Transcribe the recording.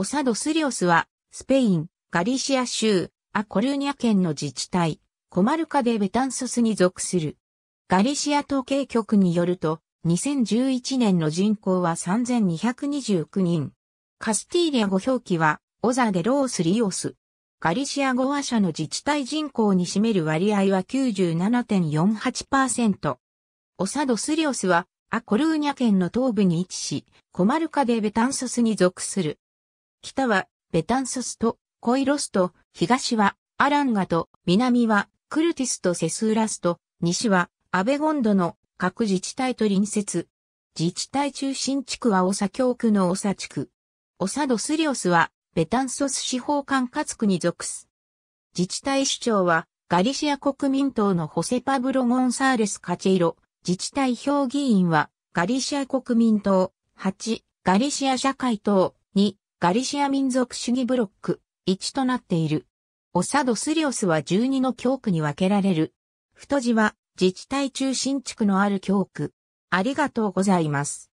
オサドスリオスは、スペイン、ガリシア州、アコルーニャ県の自治体、コマルカデ・ベタンソスに属する。ガリシア統計局によると、2011年の人口は3229人。カスティーリア語表記は、オザデロースリオス。ガリシア語話者の自治体人口に占める割合は97.48%。オサドスリオスは、アコルーニャ県の東部に位置し、コマルカデ・ベタンソスに属する。北はベタンソスとコイロスと、東はアランガと、南はクルティスとセスーラスと、西はアベゴンドの各自治体と隣接。自治体中心地区はオサ教区のオサ地区。オサドスリオスはベタンソス司法管轄区に属す。自治体首長はガリシア国民党のホセパブロ・ゴンサーレス・カチェイロ。自治体評議員はガリシア国民党8、ガリシア社会党2、ガリシア民族主義ブロック、1となっている。オサドスリオスは12の教区に分けられる。太字は自治体中心地区のある教区。ありがとうございます。